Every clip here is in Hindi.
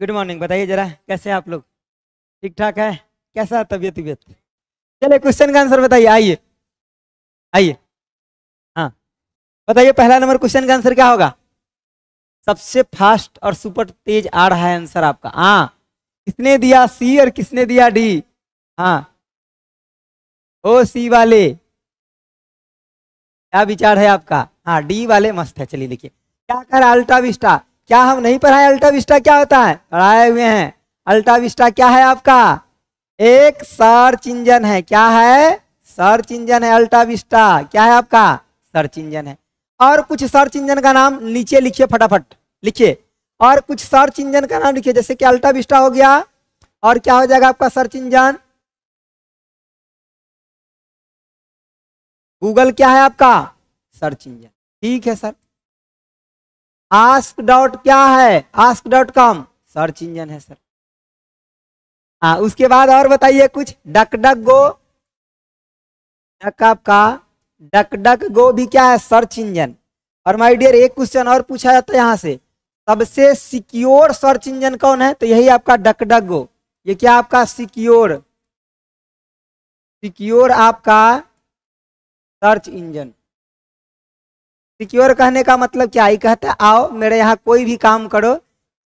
गुड मॉर्निंग बताइए जरा कैसे आप लोग ठीक ठाक है कैसा तबियत तबियत चलिए क्वेश्चन का आंसर बताइए आइए आइए हाँ बताइए पहला नंबर क्वेश्चन का आंसर क्या होगा सबसे फास्ट और सुपर तेज आ रहा है आंसर आपका हाँ किसने दिया सी और किसने दिया डी हाँ ओ सी वाले क्या विचार है आपका हाँ डी वाले मस्त है चलिए देखिए क्या कर अल्ट्रा विस्टा क्या हम नहीं पढ़ाए अल्टा विस्टा क्या होता है पढ़ाए हुए हैं अल्टा विस्टा क्या है आपका एक सर्च इंजन है क्या है सर्च इंजन है अल्टा विस्टा क्या है आपका सर्च इंजन है और कुछ सर्च इंजन का नाम नीचे लिखिए फटाफट लिखिए और कुछ सर्च इंजन का नाम लिखिए जैसे कि अल्टा विस्टा हो गया और क्या हो जाएगा आपका सर्च इंजन गूगल क्या है आपका सर्च इंजन ठीक है सर आस्क डॉट क्या है ask dot com search engine है सर हाँ उसके बाद और बताइए कुछ डक डक गो डक आपका डक डक गो भी क्या है सर्च इंजन और माय डियर एक क्वेश्चन और पूछा जाता है यहाँ से सबसे सिक्योर सर्च इंजन कौन है तो यही आपका डक डक गो ये क्या आपका सिक्योर सिक्योर आपका सर्च इंजन सिक्योर कहने का मतलब क्या ही कहता है आओ मेरे यहाँ कोई भी काम करो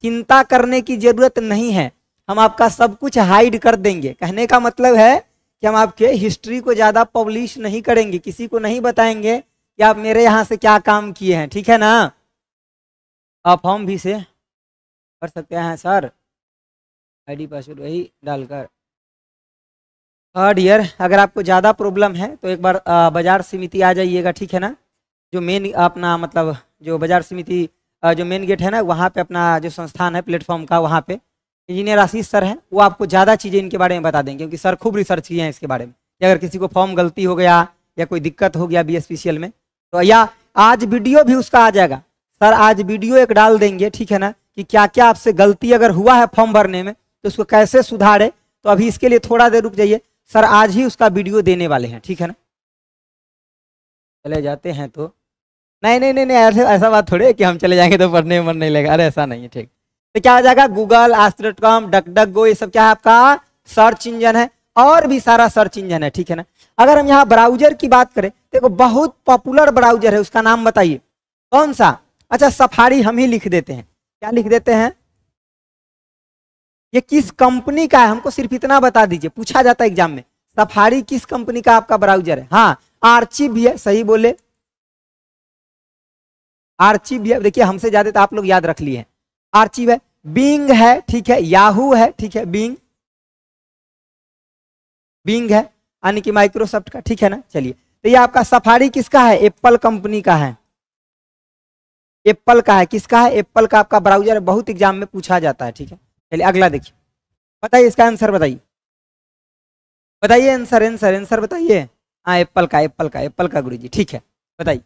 चिंता करने की जरूरत नहीं है हम आपका सब कुछ हाइड कर देंगे कहने का मतलब है कि हम आपके हिस्ट्री को ज़्यादा पब्लिश नहीं करेंगे किसी को नहीं बताएंगे कि आप मेरे यहाँ से क्या काम किए हैं ठीक है ना आप फॉर्म भी से कर सकते हैं सर आईडी पासवर्ड वही डालकर थर्ड ईयर अगर आपको ज़्यादा प्रॉब्लम है तो एक बार बाज़ार समिति आ जाइएगा ठीक है ना जो मेन अपना मतलब जो बाजार समिति जो मेन गेट है ना वहाँ पे अपना जो संस्थान है प्लेटफॉर्म का वहाँ पे इंजीनियर आशीष सर हैं वो आपको ज़्यादा चीज़ें इनके बारे में बता देंगे क्योंकि सर खूब रिसर्च किए हैं इसके बारे में अगर किसी को फॉर्म गलती हो गया या कोई दिक्कत हो गया बी में तो या आज वीडियो भी उसका आ जाएगा सर आज वीडियो एक डाल देंगे ठीक है ना कि क्या क्या आपसे गलती अगर हुआ है फॉर्म भरने में तो उसको कैसे सुधारे तो अभी इसके लिए थोड़ा देर रुक जाइए सर आज ही उसका वीडियो देने वाले हैं ठीक है ना चले जाते हैं तो नहीं नहीं नहीं नहीं ऐसे ऐसा बात थोड़ी है कि हम चले जाएंगे तो पढ़ने में मन नहीं लगेगा अरे ऐसा नहीं है ठीक तो क्या हो जाएगा गूगल आज dot com duck duck go ये सब क्या है आपका सर्च इंजन है और भी सारा सर्च इंजन है ठीक है ना अगर हम यहाँ ब्राउजर की बात करें देखो बहुत पॉपुलर ब्राउजर है उसका नाम बताइए कौन सा अच्छा सफारी हम ही लिख देते हैं क्या लिख देते हैं ये किस कंपनी का है हमको सिर्फ इतना बता दीजिए पूछा जाता है एग्जाम में सफारी किस कंपनी का आपका ब्राउजर है हाँ आर्ची भी है सही बोले आर्चिव है देखिए हमसे ज्यादा तो आप लोग याद रख लिए आर्चिव है बींग है ठीक है याहू है ठीक है बींग बींग है यानी कि माइक्रोसॉफ्ट का ठीक है ना चलिए तो ये आपका सफारी किसका है एप्पल कंपनी का है एप्पल का है किसका है एप्पल का आपका ब्राउजर बहुत एग्जाम में पूछा जाता है ठीक है चलिए अगला देखिए बताइए इसका आंसर बताइए बताइए आंसर आंसर आंसर बताइए हाँ एप्पल का एप्पल का एप्पल का गुरु ठीक है बताइए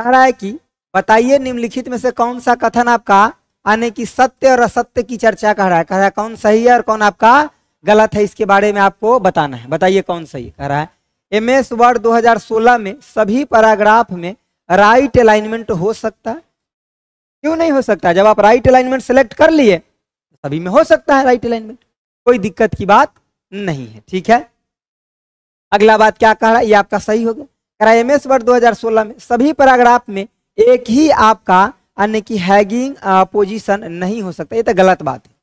कह रहा है कि बताइए निम्नलिखित में से कौन सा कथन आपका आने की सत्य और असत्य की चर्चा कर रहा है कह रहा है कौन सही है और कौन आपका गलत है इसके बारे में आपको बताना है बताइए कौन सही कह रहा है एम एस वर्ड दो में सभी पैराग्राफ में राइट अलाइनमेंट हो सकता है क्यों नहीं हो सकता जब आप राइट अलाइनमेंट सेलेक्ट कर लिए सभी में हो सकता है राइट अलाइनमेंट कोई दिक्कत की बात नहीं है ठीक है अगला बात क्या कह रहा है ये आपका सही हो गया कह रहा है एम एस वर्ड दो में सभी पैराग्राफ में एक ही आपका अन्य की हैगिंग पोजीशन नहीं हो सकता ये तो गलत बात है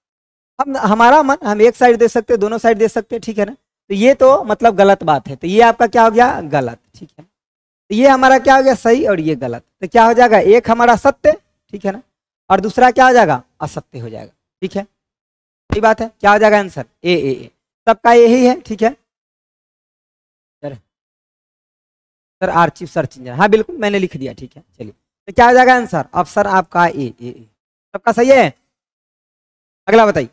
हम हमारा मन हम एक साइड दे सकते दोनों साइड दे सकते ठीक है ना तो ये तो मतलब गलत बात है तो ये आपका क्या हो गया गलत ठीक है तो ये हमारा क्या हो गया सही और ये गलत तो क्या हो जाएगा एक हमारा सत्य ठीक है ना और दूसरा क्या हो जाएगा असत्य हो जाएगा ठीक है सही बात है क्या हो जाएगा आंसर ए ए ए सबका यही है ठीक है sir are chief search engine हाँ बिल्कुल मैंने लिख दिया ठीक है चलिए तो क्या हो जाएगा आंसर अब सर आपका ए ए सबका सही है अगला बताइए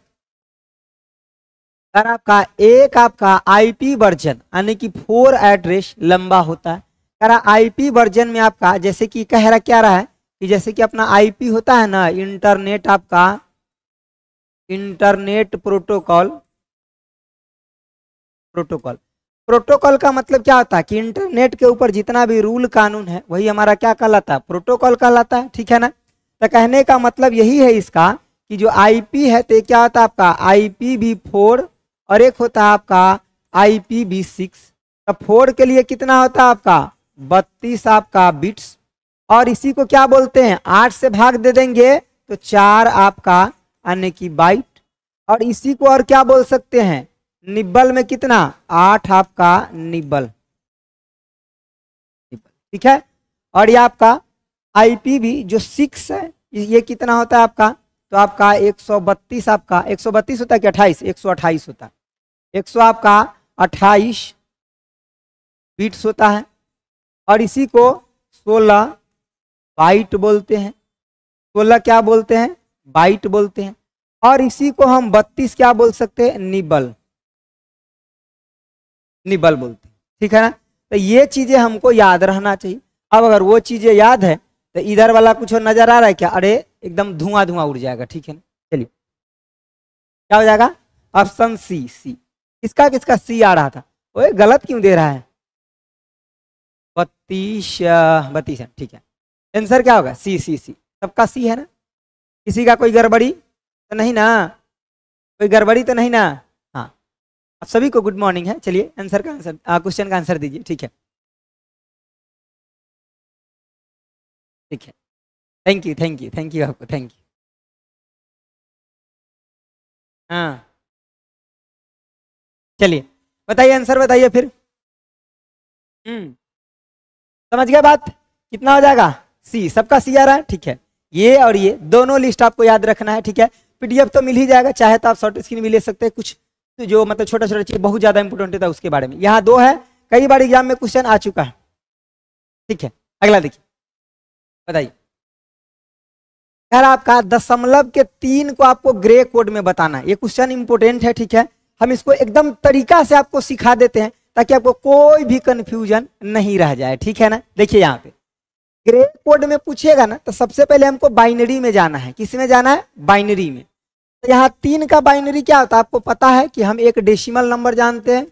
सर आपका एक आपका आईपी वर्जन यानी कि फोर एड्रेस लंबा होता है कह रहा आईपी वर्जन में आपका जैसे कि कह रहा क्या रहा है कि जैसे कि अपना आईपी होता है ना इंटरनेट आपका इंटरनेट प्रोटोकॉल प्रोटोकॉल प्रोटोकॉल का मतलब क्या होता है कि इंटरनेट के ऊपर जितना भी रूल कानून है वही हमारा क्या कहलाता है प्रोटोकॉल कहलाता है ठीक है ना तो कहने का मतलब यही है इसका कि जो आईपी है तो क्या होता है आपका आई पी बी फोर और एक होता है आपका आई पी बी सिक्स तो फोर के लिए कितना होता है आपका बत्तीस आपका बिट्स और इसी को क्या बोलते हैं आठ से भाग दे देंगे तो चार आपका यानी कि बाइट और इसी को और क्या बोल सकते हैं निब्बल में कितना आठ आपका निब्बल ठीक है और ये आपका भी जो सिक्स है ये कितना होता है आपका तो आपका एक सौ बत्तीस आपका एक सौ बत्तीस होता है कि अट्ठाईस एक सौ अट्ठाईस होता है एक सौ आपका अट्ठाईस बीट्स होता है और इसी को सोलह बाइट बोलते हैं सोलह क्या बोलते हैं बाइट बोलते हैं और इसी को हम बत्तीस क्या बोल सकते हैं निबल निबल बोलते हैं ठीक है ना तो ये चीजें हमको याद रहना चाहिए अब अगर वो चीजें याद है तो इधर वाला कुछ नजर आ रहा है क्या अरे एकदम धुआं धुआं उड़ जाएगा ठीक है ना चलिए क्या हो जाएगा ऑप्शन सी सी किसका किसका सी आ रहा था वो गलत क्यों दे रहा है बत्तीस बत्तीस ठीक है आंसर क्या होगा सी सी सी सबका सी है ना किसी का कोई गड़बड़ी तो नहीं ना कोई गड़बड़ी तो नहीं ना आप सभी को गुड मॉर्निंग है चलिए आंसर का आंसर क्वेश्चन का आंसर दीजिए ठीक है ठीक है thank you thank you thank you आपको थैंक यू हाँ चलिए बताइए आंसर बताइए फिर हम्म समझ गया बात कितना हो जाएगा सी सबका सी आ रहा है ठीक है ये और ये दोनों लिस्ट आपको याद रखना है ठीक है पीडीएफ तो मिल ही जाएगा चाहे तो आप शॉर्ट स्क्रीन भी ले सकते हैं कुछ जो मतलब छोटा छोटा चीज बहुत ज्यादा इंपोर्टेंट होता है उसके बारे में यहाँ दो है कई बार एग्जाम में क्वेश्चन आ चुका है ठीक है अगला देखिए बताइए आपका दशमलव के तीन को आपको ग्रे कोड में बताना ये क्वेश्चन इंपोर्टेंट है ठीक है हम इसको एकदम तरीका से आपको सिखा देते हैं ताकि आपको कोई भी कंफ्यूजन नहीं रह जाए ठीक है ना देखिए यहाँ पे ग्रे कोड में पूछेगा ना तो सबसे पहले हमको बाइनरी में जाना है किस में जाना है बाइनरी में तो यहाँ तीन का बाइनरी क्या होता है आपको पता है कि हम एक डेसिमल नंबर जानते हैं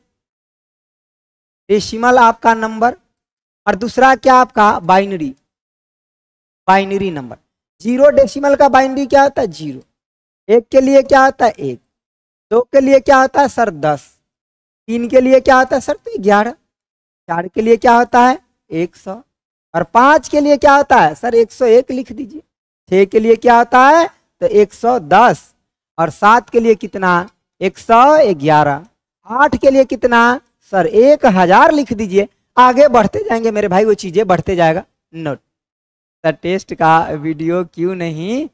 डेसिमल आपका नंबर और दूसरा क्या आपका binary binary number zero decimal का बाइनरी क्या होता है जीरो एक के लिए क्या होता है एक दो के लिए क्या होता है सर दस तीन के लिए क्या होता है सर तो ग्यारह चार के लिए क्या होता है एक सौ और पांच के लिए क्या होता है सर एक सौ एक लिख दीजिए छह के लिए क्या होता है तो एक सौ दस और सात के लिए कितना एक सौ ग्यारह आठ के लिए कितना सर एक हजार लिख दीजिए आगे बढ़ते जाएंगे मेरे भाई वो चीजें बढ़ते जाएगा नोट सर टेस्ट का वीडियो क्यों नहीं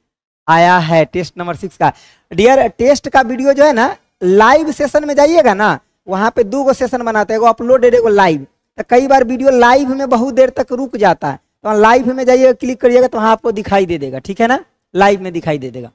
आया है टेस्ट नंबर सिक्स का डियर टेस्ट का वीडियो जो है ना लाइव सेशन में जाइएगा ना वहां पे दो गो सेशन बनाते हैं अपलोडेड वो लाइव तो कई बार वीडियो लाइव में बहुत देर तक रुक जाता है तो लाइव में जाइएगा क्लिक करिएगा तो वहां आपको दिखाई दे देगा ठीक है ना लाइव में दिखाई दे देगा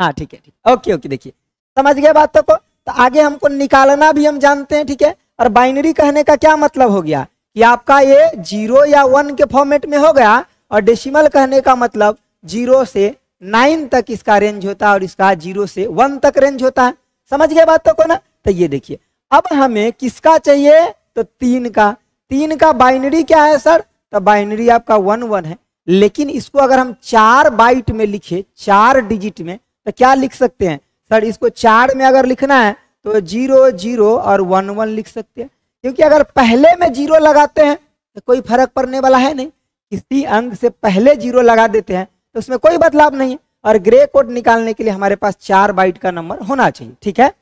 हाँ ठीक है ठीक ओके ओके देखिए समझ गए बात को तो आगे हमको निकालना भी हम जानते हैं ठीक है और बाइनरी कहने का क्या मतलब हो गया कि आपका ये जीरो या वन के फॉर्मेट में हो गया और डेसिमल कहने का मतलब जीरो से नाइन तक इसका रेंज होता है और इसका जीरो से वन तक रेंज होता है समझ गया बात को ना तो ये देखिए अब हमें किसका चाहिए तो तीन का तीन का बाइनरी क्या है सर तो बाइनरी आपका वन वन है लेकिन इसको अगर हम चार बाइट में लिखे चार डिजिट में तो क्या लिख सकते हैं सर इसको चार में अगर लिखना है तो जीरो जीरो और वन वन लिख सकते हैं क्योंकि अगर पहले में जीरो लगाते हैं तो कोई फर्क पड़ने वाला है नहीं किसी अंक से पहले जीरो लगा देते हैं तो उसमें कोई बदलाव नहीं है और ग्रे कोड निकालने के लिए हमारे पास चार बाइट का नंबर होना चाहिए ठीक है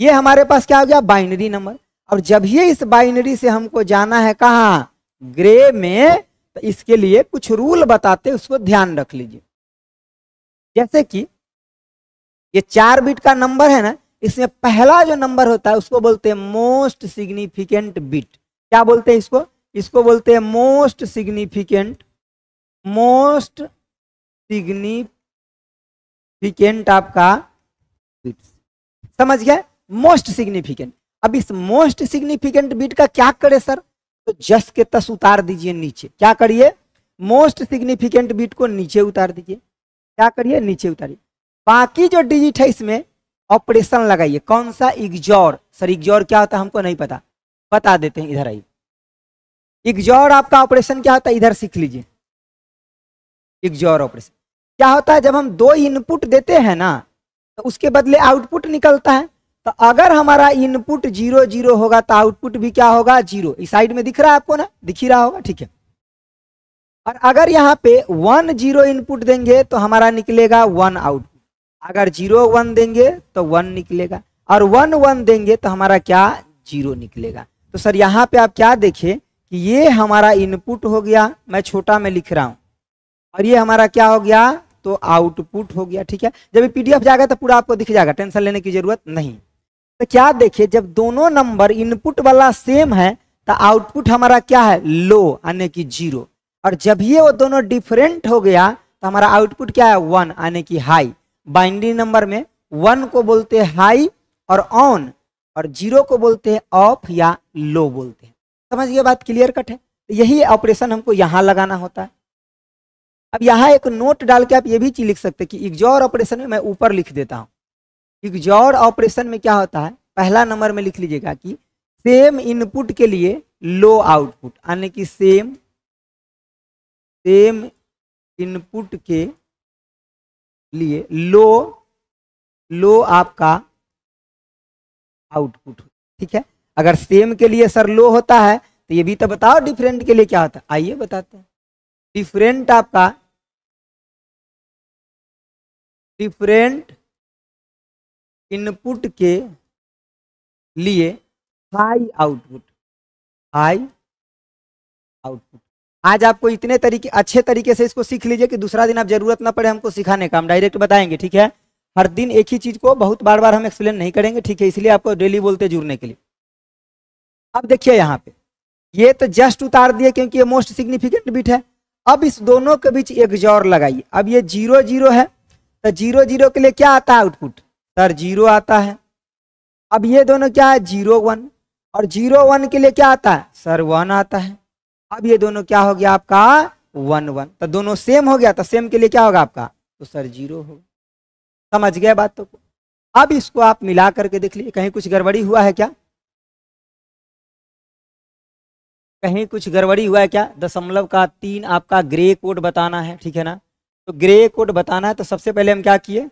ये हमारे पास क्या हो गया बाइनरी नंबर और जब ये इस बाइनरी से हमको जाना है कहा ग्रे में तो इसके लिए कुछ रूल बताते उसको ध्यान रख लीजिए जैसे कि ये चार बिट का नंबर है ना इसमें पहला जो नंबर होता है उसको बोलते हैं मोस्ट सिग्निफिकेंट बिट क्या बोलते हैं इसको इसको बोलते हैं मोस्ट सिग्निफिकेंट मोस्ट सिग्निफिकेंट आपका बिट समझ गया मोस्ट सिग्निफिकेंट अब इस मोस्ट सिग्निफिकेंट बिट का क्या करे सर तो जस के तस उतार दीजिए नीचे क्या करिए मोस्ट सिग्निफिकेंट बिट को नीचे उतार दीजिए क्या करिए नीचे उतारिए बाकी जो डिजिट है इसमें ऑपरेशन लगाइए कौन सा इग्जॉर सर इग्जॉर क्या होता है हमको नहीं पता बता देते हैं इधर आइए इग्जॉर आपका ऑपरेशन क्या होता है इधर सीख लीजिए इग्जॉर ऑपरेशन क्या होता है जब हम दो इनपुट देते हैं ना तो उसके बदले आउटपुट निकलता है तो अगर हमारा इनपुट जीरो जीरो होगा तो आउटपुट भी क्या होगा जीरो इस साइड में दिख रहा है आपको ना दिख ही रहा होगा ठीक है और अगर यहाँ पे वन जीरो इनपुट देंगे तो हमारा निकलेगा वन आउटपुट अगर जीरो वन देंगे तो वन निकलेगा और वन वन देंगे तो हमारा क्या जीरो निकलेगा तो सर यहाँ पे आप क्या देखे कि ये हमारा इनपुट हो गया मैं छोटा में लिख रहा हूं और ये हमारा क्या हो गया तो आउटपुट हो गया ठीक है जब पीडीएफ जाएगा तो पूरा आपको दिख जाएगा टेंशन लेने की जरूरत नहीं तो क्या देखिए जब दोनों नंबर इनपुट वाला सेम है तो आउटपुट हमारा क्या है लो यानी कि जीरो और जब ये वो दोनों डिफरेंट हो गया तो हमारा आउटपुट क्या है वन यानी कि हाई बाइनरी नंबर में वन को बोलते हैं हाई और ऑन और जीरो को बोलते हैं ऑफ या लो बोलते हैं समझिए बात क्लियर कट है तो यही ऑपरेशन हमको यहाँ लगाना होता है अब यहाँ एक नोट डाल के आप ये भी चीज लिख सकते हैं कि इग्जॉर ऑपरेशन में मैं ऊपर लिख देता हूँ इग्जॉर ऑपरेशन में क्या होता है पहला नंबर में लिख लीजिएगा कि सेम इनपुट के लिए लो आउटपुट यानी कि सेम सेम इनपुट के लिए लो लो आपका आउटपुट ठीक है अगर सेम के लिए सर लो होता है तो ये भी तो बताओ डिफरेंट के लिए क्या होता है आइए बताते हैं डिफरेंट आपका डिफरेंट इनपुट के लिए हाई आउटपुट हाई आउटपुट आज आपको इतने तरीके अच्छे तरीके से इसको सीख लीजिए कि दूसरा दिन आप जरूरत ना पड़े हमको सिखाने का हम डायरेक्ट बताएंगे ठीक है हर दिन एक ही चीज को बहुत बार बार हम एक्सप्लेन नहीं करेंगे ठीक है इसलिए आपको डेली बोलते जुड़ने के लिए अब देखिए यहाँ पे ये तो जस्ट उतार दिए क्योंकि ये मोस्ट सिग्निफिकेंट बिट है अब इस दोनों के बीच एक जोर लगाइए अब ये जीरो जीरो है तो जीरो जीरो के लिए क्या आता है आउटपुट सर जीरो आता है अब ये दोनों क्या है जीरो वन और जीरो वन के लिए क्या आता है सर वन आता है अब ये दोनों क्या हो गया आपका वन वन तो दोनों सेम हो गया तो सेम के लिए क्या होगा आपका तो सर जीरो हो समझ गया बात तो अब इसको आप मिला करके देख लीजिए कहीं कुछ गड़बड़ी हुआ है क्या कहीं कुछ गड़बड़ी हुआ है क्या दशमलव का तीन आपका ग्रे कोड बताना है ठीक है ना तो ग्रे कोड बताना है तो सबसे पहले हम क्या किए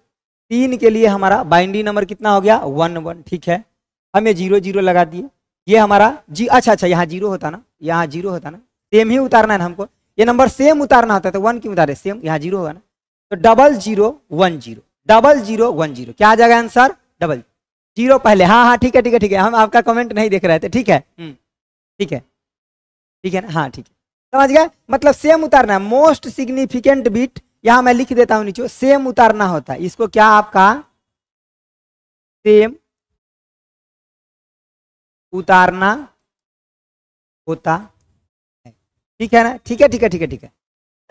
तीन के लिए हमारा बाइंडी नंबर कितना हो गया वन वन ठीक है हमें जीरो जीरो लगा दिए ये हमारा जी अच्छा अच्छा यहाँ जीरो होता ना यहाँ जीरो होता ना सेम ही उतारना है हमको ये नंबर सेम उतारना होता है तो वन क्यों उतारे सेम यहाँ जीरो होगा ना तो double zero one zero double zero one zero क्या आ जाएगा आंसर डबल जीरो पहले हाँ हाँ ठीक है ठीक है ठीक है हम आपका कमेंट नहीं देख रहे थे ठीक है हम्म। ठीक है ठीक है ना हाँ ठीक है समझ गए मतलब सेम उतारना है मोस्ट सिग्निफिकेंट बिट यहाँ मैं लिख देता हूँ नीचे सेम उतारना होता है इसको क्या आपका सेम उतारना होता है ठीक है ना ठीक है ठीक है ठीक है ठीक है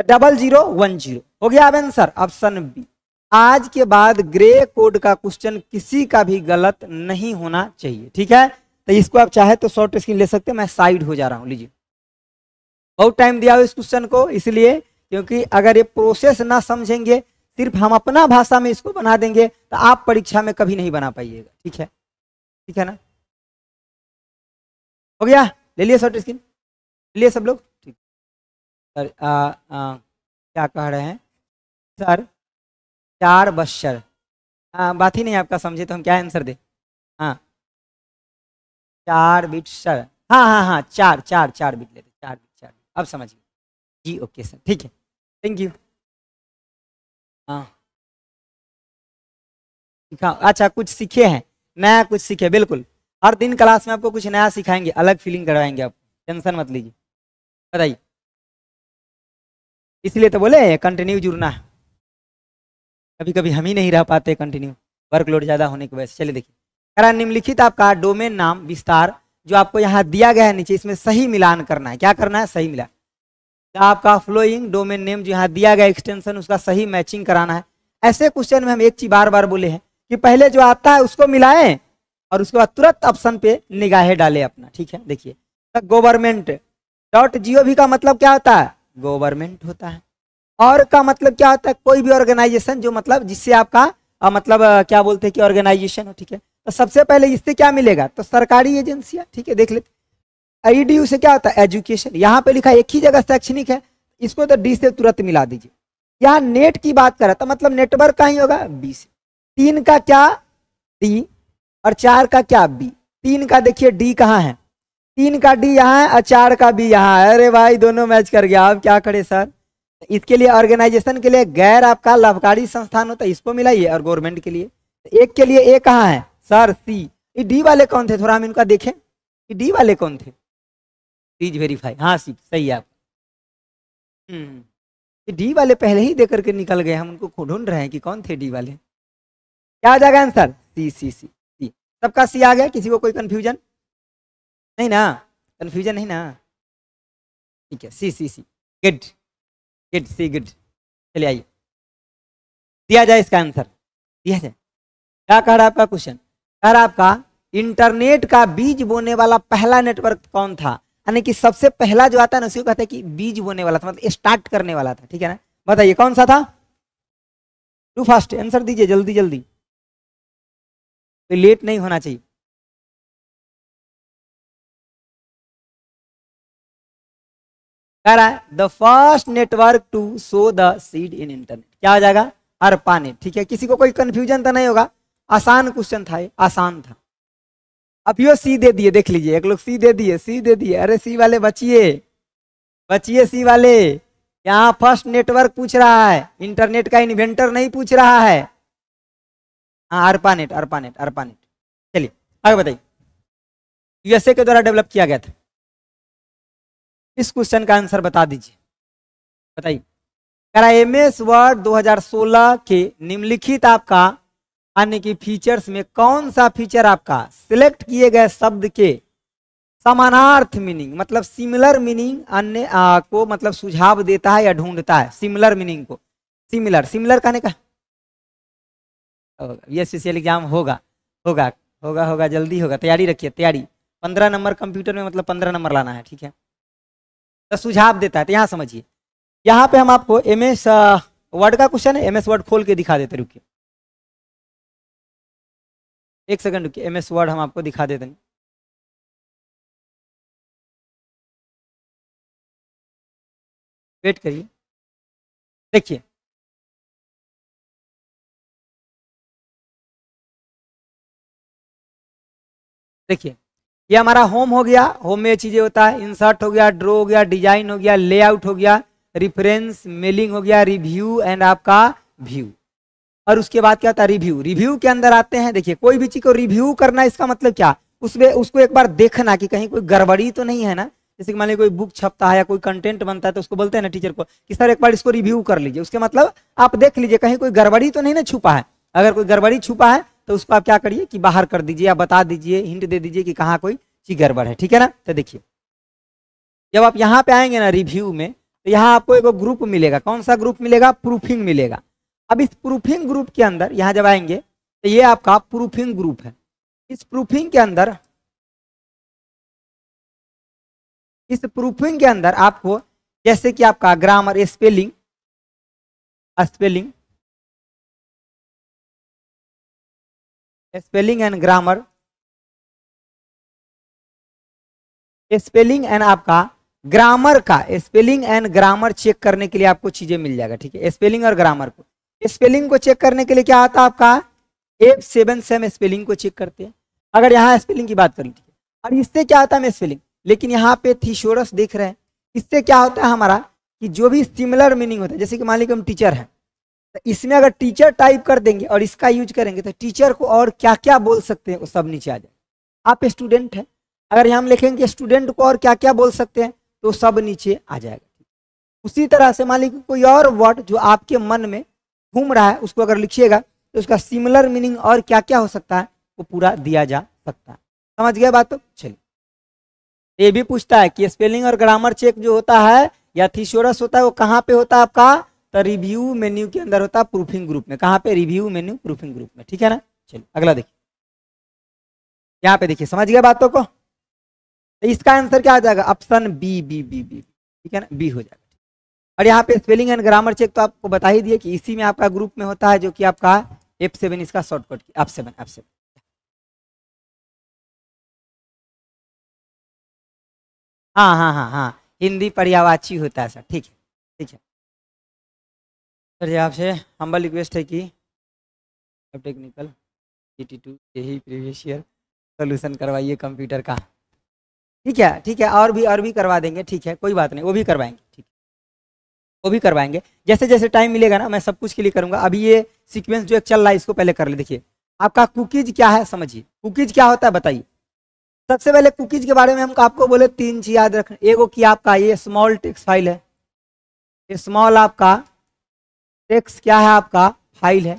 डबल जीरो वन जीरो हो गया अब आंसर ऑप्शन बी आज के बाद ग्रे कोड का क्वेश्चन किसी का भी गलत नहीं होना चाहिए ठीक है तो इसको आप चाहे तो शॉर्ट स्क्रीन ले सकते हैं मैं साइड हो जा रहा हूं लीजिए बहुत टाइम दिया हो इस क्वेश्चन को इसलिए क्योंकि अगर ये प्रोसेस ना समझेंगे सिर्फ हम अपना भाषा में इसको बना देंगे तो आप परीक्षा में कभी नहीं बना पाइएगा ठीक है ठीक है ना हो गया ले लिया शॉर्ट स्क्रीन ले लिया सब लोग ठीक सर क्या कह रहे हैं सर चार बशर हाँ बात ही नहीं आपका समझे तो हम क्या आंसर दे हाँ चार बिट सर हाँ हाँ हाँ चार चार चार बिट लेते चार बिट चार बिट अब समझिए जी ओके सर ठीक है थैंक यू हाँ अच्छा कुछ सीखे हैं नया कुछ सीखे बिल्कुल हर दिन क्लास में आपको कुछ नया सिखाएंगे अलग फीलिंग करवाएंगे आप टेंशन मत लीजिए बताइए इसलिए तो बोले कंटिन्यू जुड़ना है कभी कभी हम ही नहीं रह पाते कंटिन्यू वर्कलोड ज़्यादा होने की वजह से चलिए देखिए करा निम्नलिखित आपका डोमेन नाम विस्तार जो आपको यहाँ दिया गया है नीचे इसमें सही मिलान करना है क्या करना है सही मिलान तो आपका फ्लोइंग डोमेन नेम जो यहाँ दिया गया एक्सटेंशन उसका सही मैचिंग कराना है ऐसे क्वेश्चन में हम एक चीज बार बार बोले हैं कि पहले जो आता है उसको मिलाएं और उसके बाद तुरंत ऑप्शन पे निगाहें डाले अपना ठीक है देखिए गवर्नमेंट डॉट जी का मतलब क्या होता है गवर्नमेंट होता है और का मतलब क्या होता है कोई भी ऑर्गेनाइजेशन जो मतलब जिससे आपका आ, मतलब क्या बोलते हैं कि ऑर्गेनाइजेशन हो ठीक है तो सबसे पहले इससे क्या मिलेगा तो सरकारी एजेंसियां ठीक है देख लेते आई से क्या होता है एजुकेशन यहाँ पे लिखा एक ही जगह शैक्षणिक है इसको तो डी से तुरंत मिला दीजिए यहाँ नेट की बात करें तो मतलब नेटवर्क का ही होगा बी से तीन का क्या डी और चार का क्या बी तीन का देखिए डी कहाँ है तीन का डी यहाँ है और चार का बी यहाँ है अरे भाई दोनों मैच कर गया अब क्या करे सर इसके लिए ऑर्गेनाइजेशन के लिए गैर आपका लाभकारी संस्थान होता तो है इसको मिलाइए और गवर्नमेंट के लिए एक के लिए ए कहाँ है सर सी ये डी वाले कौन थे थोड़ा हम इनका देखें डी वाले कौन थे प्लीज वेरीफाई हाँ सी सही है आप डी हम्म। वाले पहले ही दे करके निकल गए हम उनको ढूंढ रहे हैं कि कौन थे डी वाले क्या आ जाएगा आंसर सी सी सी सबका सी आ गया किसी को कोई कंफ्यूजन नहीं ना कंफ्यूजन नहीं ना ठीक है C C C good good C good चलिए आइए दिया जाए इसका आंसर दिया जाए क्या कह रहा है आपका क्वेश्चन कह रहा आपका इंटरनेट का बीज बोने वाला पहला नेटवर्क कौन था यानी कि सबसे पहला जो आता है ना उसी को कहते हैं कि बीज बोने वाला था मतलब स्टार्ट करने वाला था ठीक है ना बताइए कौन सा था टू फास्ट आंसर दीजिए जल्दी जल्दी तो लेट नहीं होना चाहिए कह रहा है the first network to show the seed in internet क्या हो जाएगा अर्पाने ठीक है किसी को कोई कंफ्यूजन तो नहीं होगा आसान क्वेश्चन था ये आसान था अब यो सी दे दिए देख लीजिए एक लोग सी दे दिए सी दे दिए अरे सी वाले बचिए बचिए सी वाले यहाँ फर्स्ट नेटवर्क पूछ रहा है इंटरनेट का इन्वेंटर नहीं पूछ रहा है अर्पानेट अर्पानेट अर्पानेट चलिए आगे बताइए यूएसए के द्वारा डेवलप किया गया था इस क्वेश्चन का आंसर बता दीजिए बताइए क्राइमेस वर्ड 2016 के निम्नलिखित आपका यानी कि फीचर्स में कौन सा फीचर आपका सिलेक्ट किए गए शब्द के समानार्थ मीनिंग मतलब सिमिलर मीनिंग अन्य को मतलब सुझाव देता है या ढूंढता है सिमिलर मीनिंग को सिमिलर सिमिलर कहने का होगा यस yes, एस एग्जाम होगा होगा होगा होगा जल्दी होगा तैयारी रखिए तैयारी पंद्रह नंबर कंप्यूटर में मतलब पंद्रह नंबर लाना है ठीक है तो सुझाव देता है तो यहाँ समझिए यहाँ पे हम आपको एम एस वर्ड का क्वेश्चन है एम एस वर्ड खोल के दिखा देते रुकिए एक सेकंड रुकिए एम एस वर्ड हम आपको दिखा देते हैं वेट करिए देखिए देखिए ये हमारा होम हो गया होम में चीजें होता है इंसर्ट हो गया ड्रो हो गया डिजाइन हो गया लेआउट हो गया रिफरेंस मेलिंग हो गया रिव्यू एंड आपका व्यू और उसके बाद क्या होता है रिव्यू रिव्यू के अंदर आते हैं देखिए कोई भी चीज को रिव्यू करना इसका मतलब क्या उसमें उसको एक बार देखना कि कहीं कोई गड़बड़ी तो नहीं है ना जैसे कि मान लीजिए कोई बुक छपता है या कोई कंटेंट बनता है तो उसको बोलते हैं ना टीचर को कि सर एक बार इसको रिव्यू कर लीजिए उसके मतलब आप देख लीजिए कहीं कोई गड़बड़ी तो नहीं ना छुपा है अगर कोई गड़बड़ी छुपा है तो उसको आप क्या करिए कि बाहर कर दीजिए या बता दीजिए हिंट दे दीजिए कि कहाँ कोई चीज गड़बड़ है ठीक है ना तो देखिए जब आप यहाँ पे आएंगे ना रिव्यू में तो यहाँ आपको एक ग्रुप मिलेगा कौन सा ग्रुप मिलेगा प्रूफिंग मिलेगा अब इस प्रूफिंग ग्रुप के अंदर यहाँ जब आएंगे तो ये आपका प्रूफिंग ग्रुप है इस प्रूफिंग के अंदर इस प्रूफिंग के अंदर आपको जैसे कि आपका grammar spelling spelling spelling and grammar spelling and आपका ग्रामर का स्पेलिंग एंड ग्रामर चेक करने के लिए आपको चीजें मिल जाएगा ठीक है स्पेलिंग और ग्रामर को स्पेलिंग को चेक करने के लिए क्या आता है आपका एफ सेवन से हम स्पेलिंग को चेक करते हैं अगर यहाँ स्पेलिंग की बात करें ठीक है और इससे क्या आता है स्पेलिंग लेकिन यहाँ पे थीशोरस देख रहे हैं इससे क्या होता है हमारा कि जो भी सिमिलर मीनिंग होता है जैसे कि मान लीजिए हम टीचर हैं तो इसमें अगर टीचर टाइप कर देंगे और इसका यूज करेंगे तो टीचर को और क्या क्या बोल सकते हैं वो सब नीचे आ जाए आप स्टूडेंट हैं अगर यहाँ हम लिखेंगे स्टूडेंट को और क्या क्या बोल सकते हैं तो सब नीचे आ जाएगा उसी तरह से मान लीजिए कोई और वर्ड जो आपके मन में घूम रहा है उसको अगर लिखिएगा तो उसका सिमिलर मीनिंग और क्या क्या हो सकता है वो पूरा दिया जा सकता है समझ गया बात तो चलिए ये भी पूछता है कि स्पेलिंग और ग्रामर चेक जो होता है या थीशोरस होता है वो कहाँ पे होता है आपका तो रिव्यू मेन्यू के अंदर होता है प्रूफिंग ग्रुप में कहाँ पे रिव्यू मेन्यू प्रूफिंग ग्रुप में ठीक है ना चलो अगला देखिए यहाँ पे देखिए समझ गया बातों को तो इसका आंसर क्या आ जाएगा option B B B B ठीक है ना बी हो जाएगा और यहाँ पे स्पेलिंग एंड ग्रामर चेक तो आपको बता ही दिए कि इसी में आपका ग्रुप में होता है जो कि आपका एफ सेवन इसका shortcut F seven F seven हाँ हाँ हाँ हाँ हिंदी पर्यावाची होता है सर ठीक है ठीक है सर जी आपसे हम्बल रिक्वेस्ट है कि अब टेक्निकल एटी टू यही प्रीवियस ईयर सोल्यूशन करवाइए कंप्यूटर का ठीक है ठीक है और भी और भी करवा देंगे ठीक है कोई बात नहीं वो भी करवाएंगे ठीक वो भी करवाएंगे जैसे जैसे टाइम मिलेगा ना मैं सब कुछ के लिए करूँगा अभी ये सीक्वेंस जो एक चल रहा है इसको पहले कर ले देखिए आपका कुकीज क्या है समझिए कुकीज क्या होता है बताइए सबसे पहले कुकीज के बारे में हम आपको बोले तीन चीज याद एक एगो की आपका ये स्मॉल टेक्स फाइल है ये स्मॉल आपका टेक्स्ट क्या है आपका फाइल है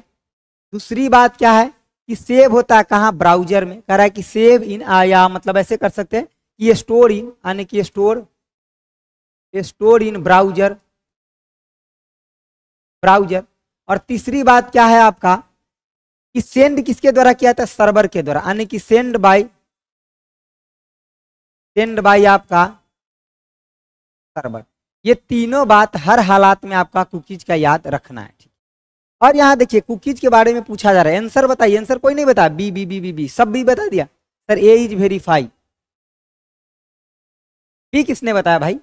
दूसरी बात क्या है कि सेव होता है कहाँ ब्राउजर में कह रहा है कि सेव इन या मतलब ऐसे कर सकते हैं कि स्टोर इन यानी कि store store in browser browser और तीसरी बात क्या है आपका कि सेंड किसके द्वारा किया था सर्वर के द्वारा यानी कि सेंड बाय सेंड बाय आपका सर्वर ये तीनों बात हर हालात में आपका कुकीज का याद रखना है ठीक और यहाँ देखिए कुकीज के बारे में पूछा जा रहा है आंसर बताइए आंसर कोई नहीं बता B B B B B सब बी बता दिया sir A is verify B किसने बताया भाई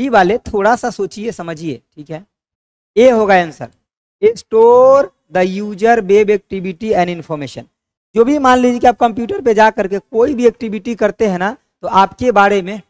बी वाले थोड़ा सा सोचिए समझिए ठीक है ए होगा answer A store the user web activity and information जो भी मान लीजिए कि आप कंप्यूटर पे जा करके कोई भी एक्टिविटी करते हैं ना तो आपके बारे में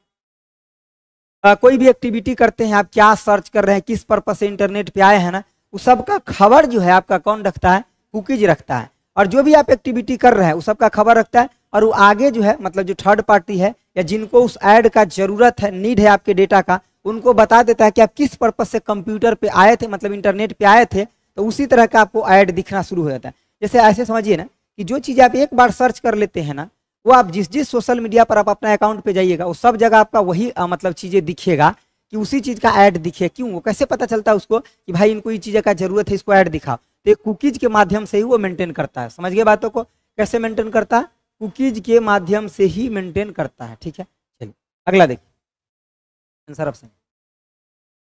आ, कोई भी एक्टिविटी करते हैं आप क्या सर्च कर रहे हैं किस पर्पज से इंटरनेट पे आए हैं ना उस सब का खबर जो है आपका कौन रखता है कुकीज रखता है और जो भी आप एक्टिविटी कर रहे हैं उस सब का खबर रखता है और वो आगे जो है मतलब जो थर्ड पार्टी है या जिनको उस एड का जरूरत है नीड है आपके डेटा का उनको बता देता है कि आप किस पर्पज से कंप्यूटर पे आए थे मतलब इंटरनेट पे आए थे तो उसी तरह का आपको ऐड दिखना शुरू हो जाता है जैसे ऐसे समझिए ना कि जो चीज़ आप एक बार सर्च कर लेते हैं ना वो आप जिस जिस सोशल मीडिया पर आप अपना अकाउंट पे जाइएगा वो सब जगह आपका वही आ, मतलब चीज़ें दिखेगा कि उसी चीज़ का ऐड दिखे क्यों वो कैसे पता चलता है उसको कि भाई इनको ये चीज़ का जरूरत है इसको ऐड दिखाओ तो कुकीज़ के माध्यम से ही वो मेंटेन करता है समझ गए बातों को कैसे मेंटेन करता है कुकीज़ के माध्यम से ही मेंटेन करता है ठीक है चलिए अगला देखिए आंसर ऑप्शन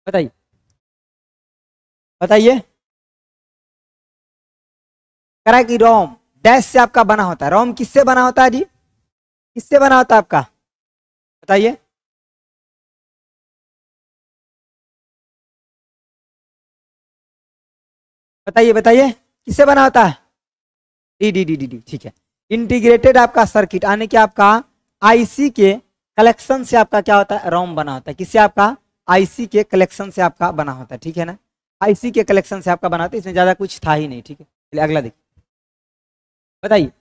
बताइए बताइए करा कि रोम डैश से आपका बना होता है रोम किससे बना होता है जी किससे बना होता आपका बताइए बताइए बताइए किससे बना होता है D D D D D ठीक है इंटीग्रेटेड आपका सर्किट यानी कि आपका आईसी के कलेक्शन से आपका क्या होता है रोम बना होता है किससे आपका आईसी के कलेक्शन से आपका बना होता है ठीक है ना आईसी के कलेक्शन से आपका बना होता है इसमें ज्यादा कुछ था ही नहीं ठीक है अगला देखिए बताइए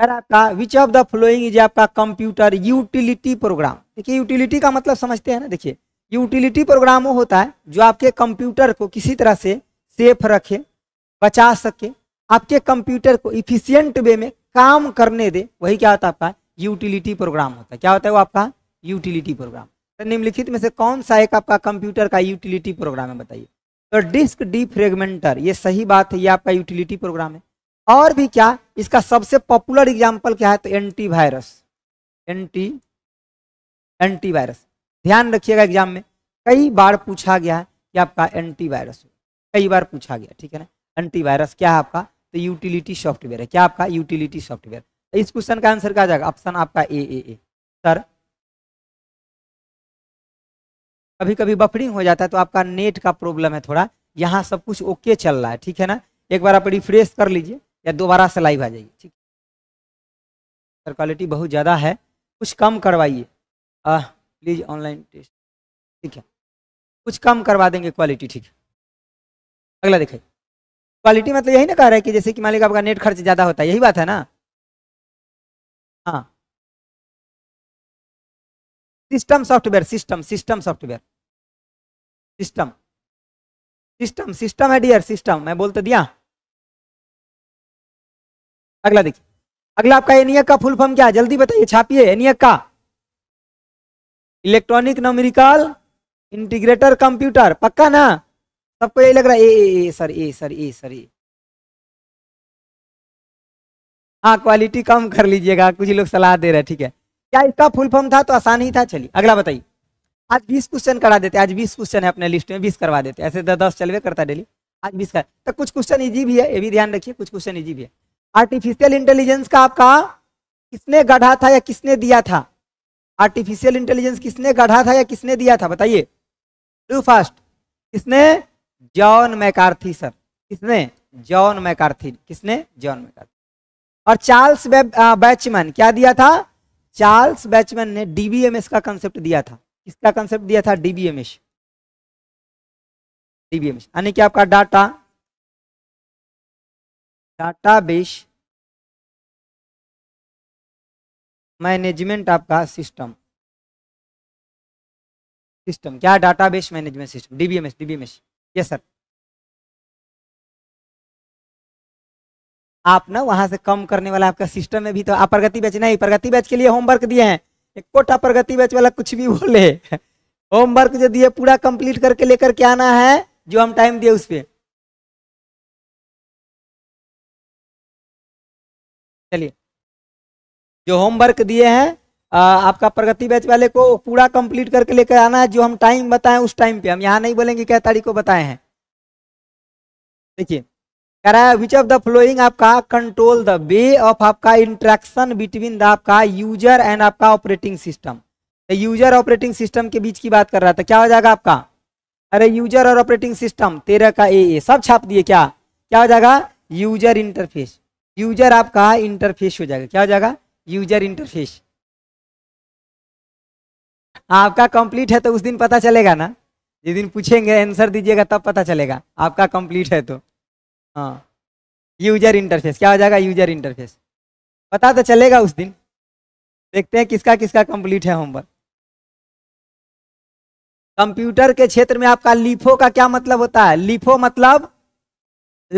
अगर आपका which of the following is आपका कंप्यूटर यूटिलिटी प्रोग्राम देखिए यूटिलिटी का मतलब समझते हैं ना देखिए यूटिलिटी प्रोग्राम वो होता है जो आपके कंप्यूटर को किसी तरह से सेफ रखे बचा सके आपके कंप्यूटर को इफिशियंट वे में काम करने दे वही क्या होता है आपका यूटिलिटी प्रोग्राम होता है क्या होता है वो आपका यूटिलिटी प्रोग्राम तो निम्नलिखित में से कौन सा एक आपका कंप्यूटर का यूटिलिटी प्रोग्राम है बताइए तो डिस्क डी ये सही बात है ये आपका यूटिलिटी प्रोग्राम है और भी क्या इसका सबसे पॉपुलर एग्जाम्पल क्या है तो एंटीवायरस एंटी एंटीवायरस ध्यान रखिएगा एग्जाम में कई बार पूछा गया है कि आपका एंटीवायरस कई बार पूछा गया ठीक है ना एंटीवायरस क्या है आपका तो यूटिलिटी सॉफ्टवेयर है क्या आपका यूटिलिटी सॉफ्टवेयर तो इस क्वेश्चन का आंसर क्या जाएगा ऑप्शन आपका ए ए ए सर कभी कभी बफरिंग हो जाता है तो आपका नेट का प्रॉब्लम है थोड़ा यहाँ सब कुछ ओके चल रहा है ठीक है ना एक बार आप रिफ्रेश कर लीजिए या दोबारा से लाइव आ जाइए ठीक सर क्वालिटी बहुत ज़्यादा है कुछ कम करवाइए प्लीज़ ऑनलाइन टेस्ट ठीक है कुछ कम करवा देंगे क्वालिटी ठीक है अगला देखिए क्वालिटी मतलब यही ना कह रहा है कि जैसे कि मान लीजिए आपका नेट खर्च ज़्यादा होता है यही बात है ना हाँ system software system system software system system system है डियर सिस्टम मैं बोल तो दिया अगला देखिए अगला आपका एनियक का फुल फॉर्म क्या है जल्दी बताइए छापिए एनियक का इलेक्ट्रॉनिक नोमेरिकल इंटीग्रेटर कंप्यूटर पक्का ना सबको यही लग रहा है A A sir A sir A sir A हाँ क्वालिटी कम कर लीजिएगा कुछ लोग सलाह दे रहे हैं ठीक है क्या इसका फुल फॉर्म था तो आसान ही था चलिए अगला बताइए आज बीस क्वेश्चन करा देते आज बीस क्वेश्चन है अपने लिस्ट में बीस करवा देते हैं ऐसे दस दस चलवे करता डेली आज बीस का तो कुछ क्वेश्चन इजी भी है ये भी ध्यान रखिए कुछ क्वेश्चन इजी भी है आर्टिफिशियल इंटेलिजेंस का आपका किसने गढ़ा था या किसने दिया था आर्टिफिशियल इंटेलिजेंस किसने गढ़ा था या किसने दिया था बताइए टू फास्ट किसने जॉन मैकार्थी सर किसने जॉन मैकार्थी किसने जॉन मैकार्थी और चार्ल्स बैचमैन क्या दिया था चार्ल्स बैचमैन ने डीबीएमएस का कंसेप्ट दिया था किसका कंसेप्ट दिया था डीबीएमएस डीबीएमएस यानी कि आपका डाटा डाटाबेस मैनेजमेंट आपका सिस्टम सिस्टम क्या database management system DBMS DBMS yes sir आप ना वहां से कम करने वाला आपका सिस्टम में भी तो आप प्रगति बैच नहीं प्रगति बैच के लिए होमवर्क दिए हैं एक कोटा प्रगति बैच वाला कुछ भी बोले होमवर्क जो दिए पूरा कंप्लीट करके लेकर के आना है जो हम टाइम दिए उस पर चलिए जो होमवर्क दिए हैं आपका प्रगति बैच वाले को पूरा कंप्लीट करके लेकर आना है जो हम टाइम बताएं उस टाइम पे हम यहाँ नहीं बोलेंगे क्या तारीख को बताए हैं देखिए कह रहा है विच ऑफ द फ्लोइंग आपका कंट्रोल द वे ऑफ आपका इंट्रैक्शन बिटवीन द आपका यूजर एंड आपका operating system user operating system के बीच की बात कर रहा था क्या हो जाएगा आपका अरे यूजर और ऑपरेटिंग सिस्टम तेरह का ए ए सब छाप दिए क्या क्या हो जाएगा यूजर इंटरफेस यूजर आपका इंटरफेस हो जाएगा क्या हो जाएगा यूजर इंटरफेस आपका कंप्लीट है तो उस दिन पता चलेगा ना जिस दिन पूछेंगे आंसर दीजिएगा तब पता चलेगा आपका कंप्लीट है तो हाँ यूजर इंटरफेस क्या हो जाएगा यूजर इंटरफेस पता तो चलेगा उस दिन देखते हैं किसका किसका कंप्लीट है होमवर्क कंप्यूटर के क्षेत्र में आपका लिफो का क्या मतलब होता है लिफो मतलब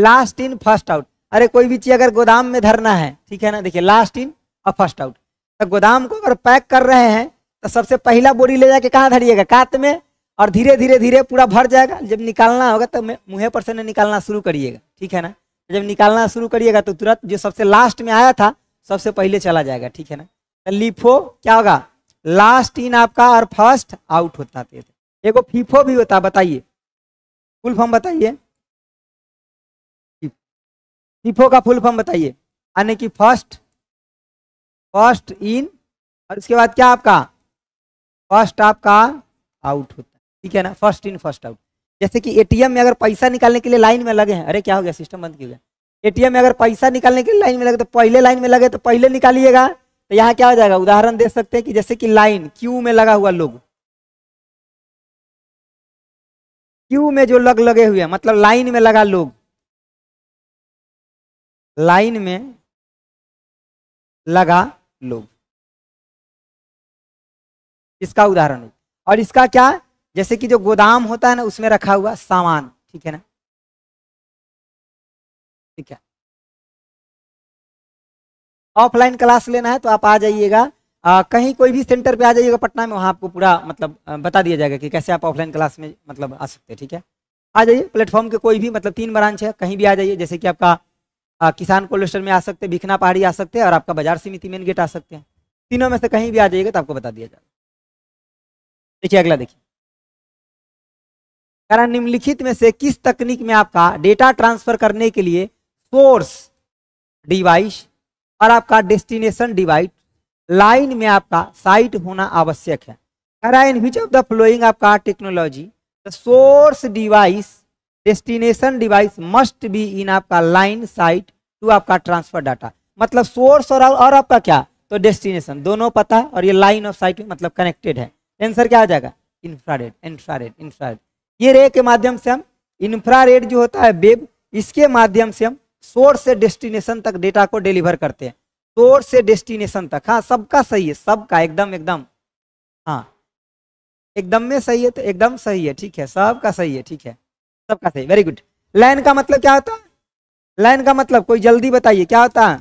लास्ट इन फर्स्ट आउट अरे कोई भी चीज अगर गोदाम में धरना है ठीक है ना देखिए लास्ट इन और फर्स्ट आउट तो गोदाम को अगर पैक कर रहे हैं तो सबसे पहला बोरी ले जाके कहाँ धरिएगा कात में और धीरे धीरे धीरे पूरा भर जाएगा जब निकालना होगा तो मुँह पर से निकालना शुरू करिएगा ठीक है ना जब निकालना शुरू करिएगा तो तुरंत जो सबसे लास्ट में आया था सबसे पहले चला जाएगा ठीक है ना तो लिफो क्या होगा लास्ट इन आपका और फर्स्ट आउट होता है एक फीफो भी होता बताइए फुल फॉर्म बताइए फीफो का फुल फॉर्म बताइए यानी कि फर्स्ट फर्स्ट इन और इसके बाद क्या आपका फर्स्ट आपका आउट होता है ठीक है ना फर्स्ट इन फर्स्ट आउट जैसे कि एटीएम में अगर पैसा निकालने के लिए लाइन में लगे हैं अरे क्या हो गया सिस्टम बंद क्यों गया एटीएम में अगर पैसा निकालने के लिए लाइन में लगे तो पहले लाइन में लगे तो पहले निकालिएगा तो यहाँ क्या हो जाएगा उदाहरण दे सकते हैं कि जैसे कि लाइन क्यू में लगा हुआ लोग क्यू में जो लग लगे हुए हैं मतलब लाइन में लगा लोग लाइन में लगा लोग इसका उदाहरण और इसका क्या जैसे कि जो गोदाम होता है ना उसमें रखा हुआ सामान ठीक है ना ठीक है ऑफलाइन क्लास लेना है तो आप आ जाइएगा कहीं कोई भी सेंटर पे आ जाइएगा पटना में वहां आपको पूरा मतलब बता दिया जाएगा कि कैसे आप ऑफलाइन क्लास में मतलब आ सकते हैं ठीक है आ जाइए प्लेटफॉर्म के कोई भी मतलब तीन ब्रांच है कहीं भी आ जाइए जैसे कि आपका किसान कोल्ड स्टोर में आ सकते हैं भिखना पहाड़ी आ सकते हैं और आपका बाजार समिति मेन गेट आ सकते हैं तीनों में से कहीं भी आ जाइएगा तो आपको बता दिया जाएगा देखिए अगला देखिए कारण निम्नलिखित में से किस तकनीक में आपका डेटा ट्रांसफर करने के लिए सोर्स डिवाइस और आपका डेस्टिनेशन डिवाइस लाइन में आपका साइट होना आवश्यक है कह रहा है विच ऑफ द फ्लोइंग आपका technology the source device destination device must be in आपका लाइन साइट टू आपका ट्रांसफर डाटा मतलब सोर्स और और आपका क्या तो डेस्टिनेशन दोनों पता और ये लाइन ऑफ साइट मतलब कनेक्टेड है आंसर क्या आ जाएगा इंफ्रारेड इंफ्रारेड इंफ्रारेड ये रे के माध्यम से हम इंफ्रारेड जो होता है वेब इसके माध्यम से हम सोर्स से डेस्टिनेशन तक डेटा को डिलीवर करते हैं सोर्स से डेस्टिनेशन तक हाँ सबका सही है सबका एकदम एकदम हाँ एकदम में सही है तो एकदम सही है ठीक है सबका सही है ठीक है सबका सही वेरी गुड लाइन का मतलब क्या होता है लाइन का मतलब कोई जल्दी बताइए क्या होता है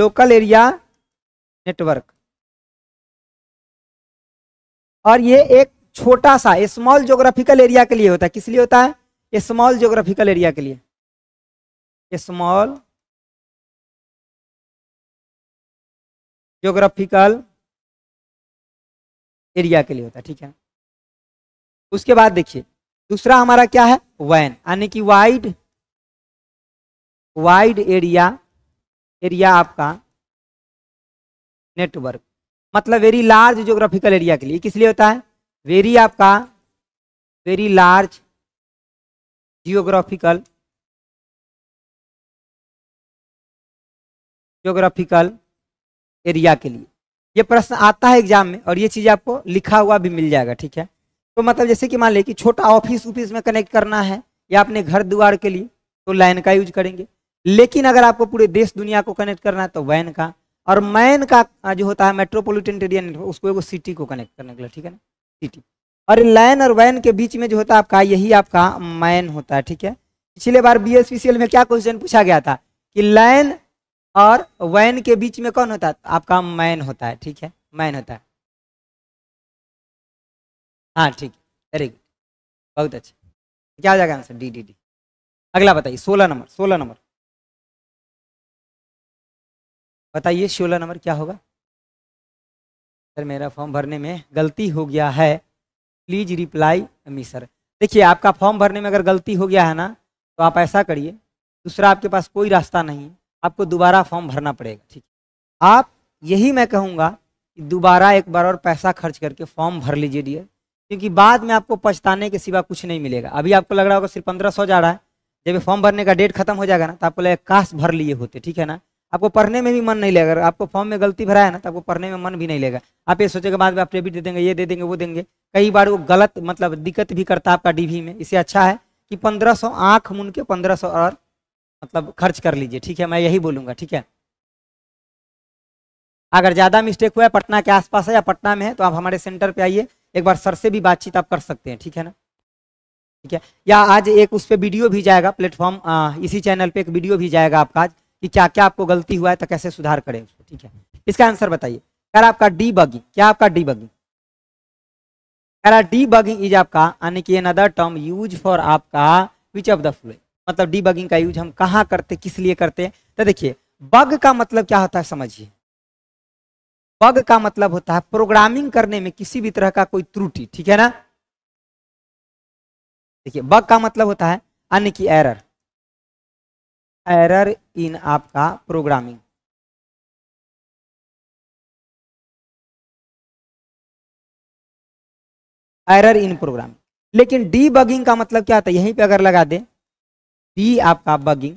लोकल एरिया नेटवर्क और ये एक छोटा सा स्मॉल ज्योग्राफिकल एरिया के लिए होता है किस लिए होता है स्मॉल ज्योग्राफिकल एरिया के लिए स्मॉल ज्योग्राफिकल एरिया के लिए होता है ठीक है उसके बाद देखिए दूसरा हमारा क्या है वैन यानी कि वाइड वाइड एरिया एरिया आपका नेटवर्क मतलब वेरी लार्ज जोग्राफिकल एरिया के लिए किस लिए होता है वेरी आपका very large geographical geographical area के लिए ये प्रश्न आता है एग्जाम में और ये चीज़ आपको लिखा हुआ भी मिल जाएगा ठीक है तो मतलब जैसे कि मान ले कि छोटा ऑफिस ऑफिस में कनेक्ट करना है या अपने घर द्वार के लिए तो लाइन का यूज करेंगे लेकिन अगर आपको पूरे देश दुनिया को कनेक्ट करना है तो वैन का और मैन का जो होता है मेट्रोपोलिटन एरिया नेटवर्क उसको एक सिटी को कनेक्ट करने के लिए ठीक है ना सिटी और लाइन और वैन के बीच में जो होता है आपका यही आपका मैन होता है ठीक है पिछले बार बी में क्या क्वेश्चन पूछा गया था कि लाइन और वैन के बीच में कौन होता है आपका मैन होता है ठीक है मैन होता है हाँ ठीक वेरी गुड बहुत अच्छा क्या आ जाएगा आंसर डी डी डी अगला बताइए सोलह नंबर सोलह नंबर बताइए सोलह नंबर क्या होगा सर मेरा फॉर्म भरने में गलती हो गया है प्लीज रिप्लाई मी सर देखिए आपका फॉर्म भरने में अगर गलती हो गया है ना तो आप ऐसा करिए दूसरा आपके पास कोई रास्ता नहीं आपको दोबारा फॉर्म भरना पड़ेगा ठीक आप यही मैं कहूँगा कि दोबारा एक बार और पैसा खर्च करके फॉर्म भर लीजिए डियर क्योंकि बाद में आपको पछताने के सिवा कुछ नहीं मिलेगा अभी आपको लग रहा होगा सिर्फ पंद्रह सौ जा रहा है जब फॉर्म भरने का डेट खत्म हो जाएगा ना तो आपको लगेगा काश भर लिए होते ठीक है ना आपको पढ़ने में भी मन नहीं लगेगा आपको फॉर्म में गलती भरा है ना तो आपको पढ़ने में मन भी नहीं लगेगा आप ये सोचेगा बाद में आप डेबिट दे देंगे ये दे देंगे वो देंगे कई बार वो गलत मतलब दिक्कत भी करता है आपका डीवी में इससे अच्छा है कि पंद्रह सौ आँख मुन के पंद्रह सौ और मतलब खर्च कर लीजिए ठीक है मैं यही बोलूँगा ठीक है अगर ज़्यादा मिस्टेक हुआ है पटना के आसपास है या पटना में है तो आप हमारे सेंटर पे आइए एक बार सर से भी बातचीत आप कर सकते हैं ठीक है ना ठीक है या आज एक उस पर वीडियो भी जाएगा प्लेटफॉर्म इसी चैनल पे एक वीडियो भी जाएगा आपका आज कि क्या क्या आपको गलती हुआ है तो कैसे सुधार करें उसको ठीक है इसका आंसर बताइए यार आपका डी बगिंग क्या आपका डी बगिंग यार डी बगिंग इज आपका यानी कि अनदर टर्म यूज फॉर आपका विच ऑफ द फ्लोइंग मतलब डी बगिंग का यूज हम कहाँ करते किस लिए करते हैं तो देखिए बग का मतलब क्या होता है समझिए बग का मतलब होता है प्रोग्रामिंग करने में किसी भी तरह का कोई त्रुटि ठीक है ना देखिए बग का मतलब होता है अन्य की एरर एरर इन आपका प्रोग्रामिंग एरर इन प्रोग्रामिंग लेकिन डी बगिंग का मतलब क्या होता है यहीं पे अगर लगा दे डी आपका बगिंग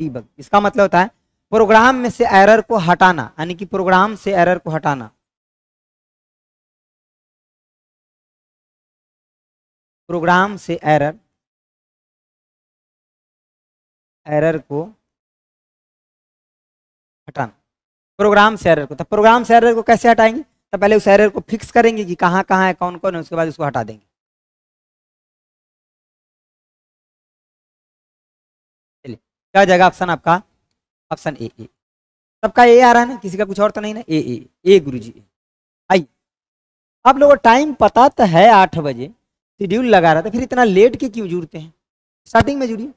डी बग इसका मतलब होता है प्रोग्राम में से एरर को हटाना यानी कि प्रोग्राम से एरर को हटाना प्रोग्राम से एरर एरर को हटाना प्रोग्राम से एरर को तो प्रोग्राम से एरर को कैसे हटाएंगे तो पहले उस एरर को फिक्स करेंगे कि कहाँ कहाँ है कौन कौन है उसके बाद उसको हटा देंगे चलिए क्या हो जाएगा ऑप्शन आपका ऑप्शन ए ए सबका ए आ रहा है ना किसी का कुछ और तो नहीं ना ए ए गुरु जी आई आप लोगों को टाइम पता तो है आठ बजे शेड्यूल लगा रहा था फिर इतना लेट के क्यों जुड़ते हैं स्टार्टिंग में जुड़िए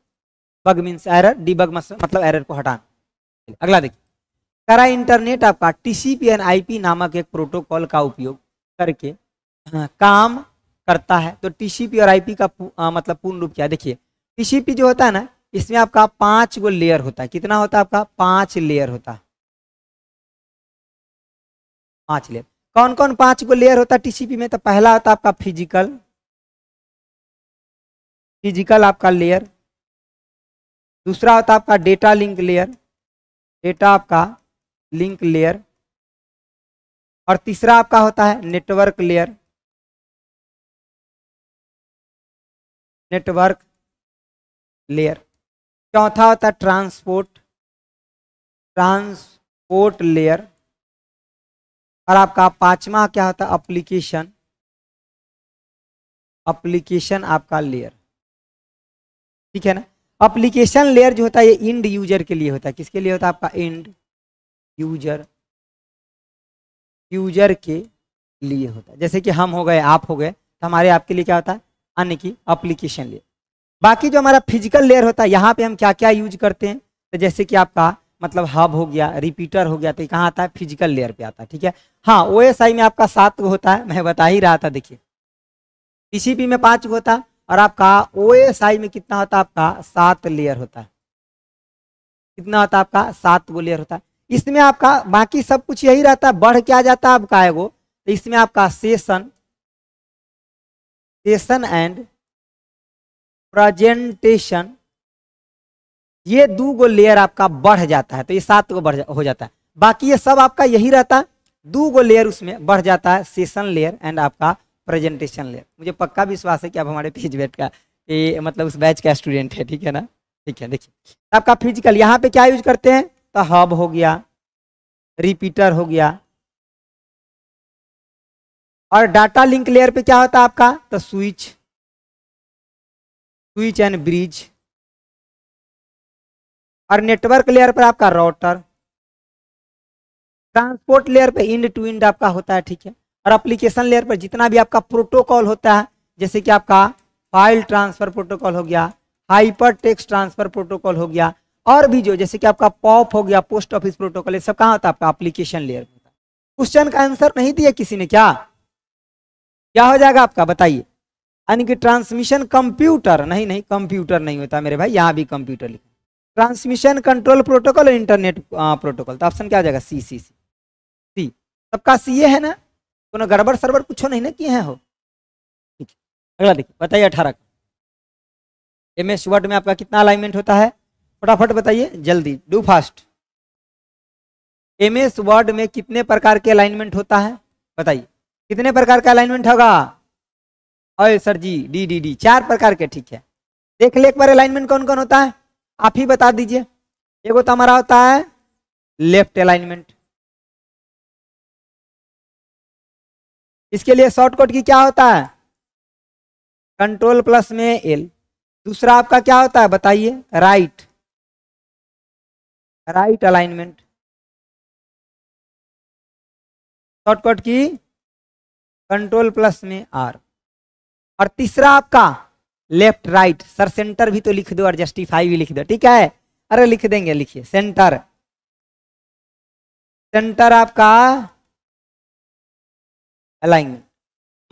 bug means error debug मतलब एरर को हटाना अगला देखिए करा इंटरनेट आपका टीसीपी एंड पी नामक एक प्रोटोकॉल का उपयोग करके हाँ, काम करता है तो टीसीपी और आईपी का आ, मतलब पूर्ण रूप क्या देखिए टीसीपी जो होता है ना इसमें आपका पांच गो लेयर होता है कितना होता है आपका पांच लेयर होता पांच लेयर कौन कौन पांच गो लेयर होता है टीसीपी में तो पहला होता आपका फिजिकल फिजिकल आपका लेयर दूसरा होता आपका डेटा लिंक लेयर डेटा आपका लिंक लेयर और तीसरा आपका होता है नेटवर्क लेयर नेटवर्क लेयर चौथा होता है ट्रांसपोर्ट ट्रांसपोर्ट लेयर और आपका पांचवा क्या होता है अप्लीकेशन अप्लीकेशन आपका लेयर ठीक है ना अप्लीकेशन लेयर जो होता है ये इंड यूजर के लिए होता है किसके लिए होता है आपका इंड यूजर यूजर के लिए होता है जैसे कि हम हो गए आप हो गए तो हमारे आपके लिए क्या होता है अन्य की अप्लीकेशन लेयर बाकी जो हमारा फिजिकल लेयर होता है यहाँ पे हम क्या क्या यूज करते हैं तो जैसे कि आपका मतलब हब हो गया रिपीटर हो गया तो कहाँ आता है फिजिकल लेयर पे आता है ठीक है हाँ ओ में आपका सात होता है मैं बता ही रहा था देखिए पीसीपी में पांच होता है और आपका ओ में कितना होता है आपका सात लेयर होता है कितना होता है आपका सात गो लेयर होता है इसमें आपका बाकी सब कुछ यही रहता है बढ़ क्या जाता है आपका एगो तो इसमें आपका सेशन सेशन एंड प्रेजेंटेशन ये दो गो लेयर आपका बढ़ जाता है तो ये सात गो बढ़ जा, हो जाता है बाकी ये सब आपका यही रहता है दो गो लेयर उसमें बढ़ जाता है सेशन लेयर एंड आपका प्रेजेंटेशन लेयर मुझे पक्का विश्वास है कि आप हमारे पेज बैट का ये मतलब उस बैच का स्टूडेंट है ठीक है ना ठीक है देखिए आपका फिजिकल यहाँ पे क्या यूज करते हैं तो हब हो गया रिपीटर हो गया और डाटा लिंक लेयर पे क्या होता है आपका तो स्विच स्विच एंड ब्रिज और नेटवर्क लेयर पर आपका राउटर ट्रांसपोर्ट लेयर पर इंड टू इंड आपका होता है ठीक है और अप्लीकेशन लेयर पर जितना भी आपका प्रोटोकॉल होता है जैसे कि आपका फाइल ट्रांसफर प्रोटोकॉल हो गया हाइपर टेक्स ट्रांसफर प्रोटोकॉल हो गया और भी जो जैसे कि आपका पॉप हो गया पोस्ट ऑफिस प्रोटोकॉल ये सब कहाँ होता है आपका अप्लीकेशन लेयर होता है क्वेश्चन का आंसर नहीं दिया किसी ने क्या क्या हो जाएगा आपका बताइए यानी कि ट्रांसमिशन कंप्यूटर नहीं नहीं कंप्यूटर नहीं होता मेरे भाई यहाँ भी कंप्यूटर लिखा ट्रांसमिशन कंट्रोल प्रोटोकॉल और इंटरनेट प्रोटोकॉल तो ऑप्शन क्या आ जाएगा सी सी सी सी सबका सी ए है ना तो गड़बड़ सरबड़ कुछ नहीं ना किए हैं हो ठीक अगला देखिए बताइए अठारह का एम एस वर्ड में आपका कितना अलाइनमेंट होता है फटाफट बताइए जल्दी do fast M S word में कितने प्रकार के अलाइनमेंट होता है बताइए कितने प्रकार का अलाइनमेंट होगा अय सर जी डी डी डी चार प्रकार के ठीक है देख ले एक बार अलाइनमेंट कौन कौन होता है आप ही बता दीजिए एक तो हमारा होता है लेफ्ट अलाइनमेंट इसके लिए शॉर्टकट की क्या होता है कंट्रोल प्लस में एल दूसरा आपका क्या होता है बताइए right right alignment shortcut key control plus में आर और तीसरा आपका लेफ्ट राइट सर सेंटर भी तो लिख दो और जस्टिफाई भी लिख दो ठीक है अरे लिख देंगे लिखिए सेंटर सेंटर आपका अलाइनमेंट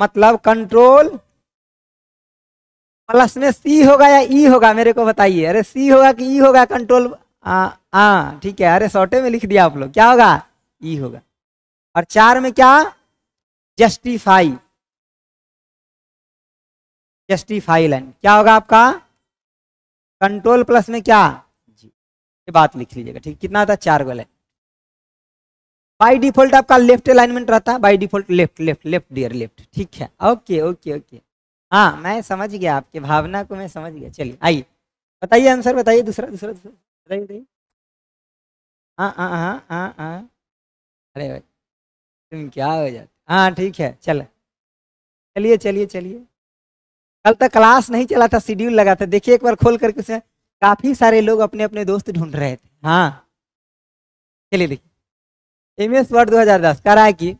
मतलब कंट्रोल प्लस में सी होगा या ई e होगा मेरे को बताइए अरे सी होगा कि ई e होगा कंट्रोल हाँ ठीक है अरे शॉर्टे में लिख दिया आप लोग क्या होगा ई e होगा और चार में क्या जस्टिफाई जस्टिफाई लाइन क्या होगा आपका कंट्रोल प्लस में क्या जी ये बात लिख लीजिएगा ठीक कितना था चार गो लाइन बाई डिफॉल्ट आपका लेफ्ट अलाइनमेंट रहता है by default left left left dear left ठीक है ओके ओके ओके हाँ मैं समझ गया आपकी भावना को मैं समझ गया चलिए आइए बताइए आंसर बताइए दूसरा दूसरा दूसरा बताइए बताइए हाँ हाँ हाँ हाँ हाँ अरे भाई तुम क्या हो जाते हाँ ठीक है चल चलिए चलिए चलिए कल तक क्लास नहीं चला था शेड्यूल लगा था देखिए एक बार खोल करके उसे काफी सारे लोग अपने अपने दोस्त ढूंढ रहे थे हाँ चलिए देखिए एम एस वर्ड दो हजार दस कह है कि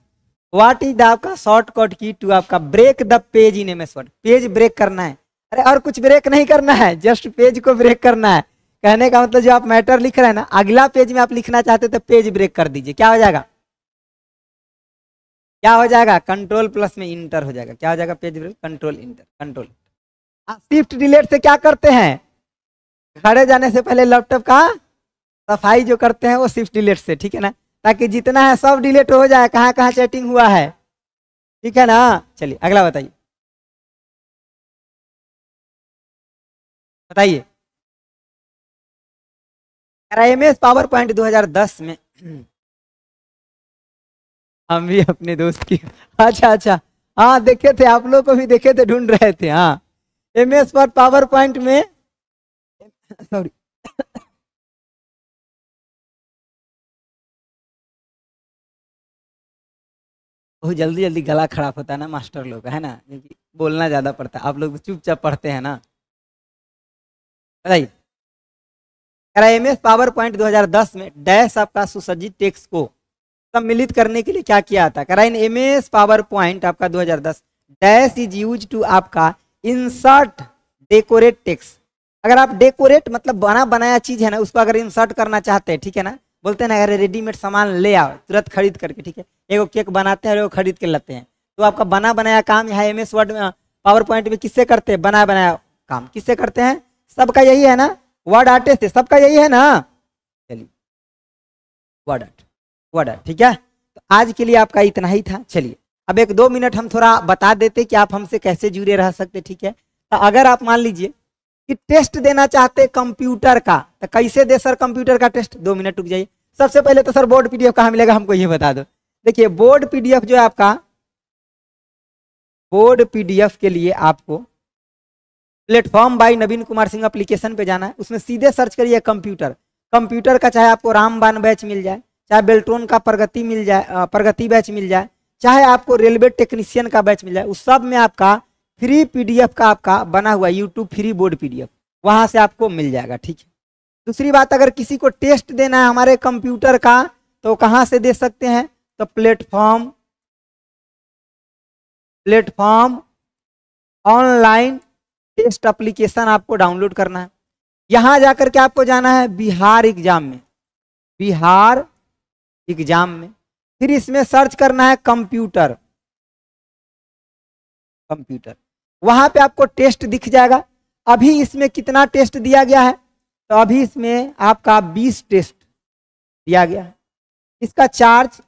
वाट इज द आपका शॉर्टकट की टू आपका break the page in M S word page break करना है अरे और कुछ ब्रेक नहीं करना है जस्ट पेज को ब्रेक करना है कहने का मतलब जो आप मैटर लिख रहे हैं ना अगला पेज में आप लिखना चाहते तो पेज ब्रेक कर दीजिए क्या हो जाएगा क्या हो जाएगा कंट्रोल प्लस में इंटर हो जाएगा क्या हो जाएगा page break control enter control shift delete से क्या करते हैं खड़े जाने से पहले लैपटॉप का सफाई जो करते हैं वो शिफ्ट डिलेट से ठीक है ना ताकि जितना है सब डिलेट हो जाए कहाँ कहाँ चैटिंग हुआ है ठीक है ना चलिए अगला बताइए बताइए एम एस पावर पॉइंट दो में हम भी अपने दोस्त की अच्छा अच्छा हाँ देखे थे आप लोग को भी देखे थे ढूंढ रहे थे हाँ M S word PowerPoint में सॉरी बहुत जल्दी जल्दी गला खराब होता है ना मास्टर लोग है ना क्योंकि बोलना ज़्यादा पड़ता है आप लोग चुपचाप पढ़ते हैं ना बताइए एम एस पावर पॉइंट दस में डैश आपका सुसज्जित टेक्स्ट को सम्मिलित करने के लिए क्या किया था करा in M S PowerPoint आपका 2010 डैश इज यूज टू आपका इंसर्ट डेकोरेट टेक्स अगर आप डेकोरेट मतलब बना बनाया चीज है ना उसको अगर इंसर्ट करना चाहते हैं ठीक है ना बोलते हैं ना अगर रेडीमेड सामान ले आओ तुरंत खरीद करके ठीक है एगो केक बनाते हैं और खरीद के लेते हैं तो आपका बना बनाया काम यहाँ M S word PowerPoint में किससे करते हैं बना बनाया काम किससे करते हैं सबका यही है ना वर्ड आर्टिस्ट सबका यही है ना चलिए वर्ड आर्ट वर्डर ठीक है तो आज के लिए आपका इतना ही था चलिए अब एक दो मिनट हम थोड़ा बता देते कि आप हमसे कैसे जुड़े रह सकते ठीक है तो अगर आप मान लीजिए कि टेस्ट देना चाहते कंप्यूटर का तो कैसे दे सर कंप्यूटर का टेस्ट दो मिनट रुक जाइए सबसे पहले तो सर बोर्ड पीडीएफ कहा मिलेगा हमको ये बता दो देखिए बोर्ड पीडीएफ जो है आपका बोर्ड पीडीएफ के लिए आपको platform by Naveen Kumar Singh application पे जाना है उसमें सीधे सर्च करिए कंप्यूटर कंप्यूटर का चाहे आपको रामबान बैच मिल जाए चाहे बेल्टोन का प्रगति मिल जाए प्रगति बैच मिल जाए चाहे आपको रेलवे टेक्नीशियन का बैच मिल जाए उस सब में आपका फ्री पीडीएफ का आपका बना हुआ यूट्यूब फ्री बोर्ड पीडीएफ वहां से आपको मिल जाएगा ठीक है दूसरी बात अगर किसी को टेस्ट देना है हमारे कंप्यूटर का तो कहाँ से दे सकते हैं तो platform platform online test application आपको डाउनलोड करना है यहाँ जाकर के आपको जाना है बिहार एग्जाम में बिहार एग्जाम में फिर इसमें सर्च करना है कंप्यूटर कंप्यूटर वहां पे आपको टेस्ट दिख जाएगा अभी इसमें कितना टेस्ट दिया गया है तो अभी इसमें आपका 20 टेस्ट दिया गया है इसका चार्ज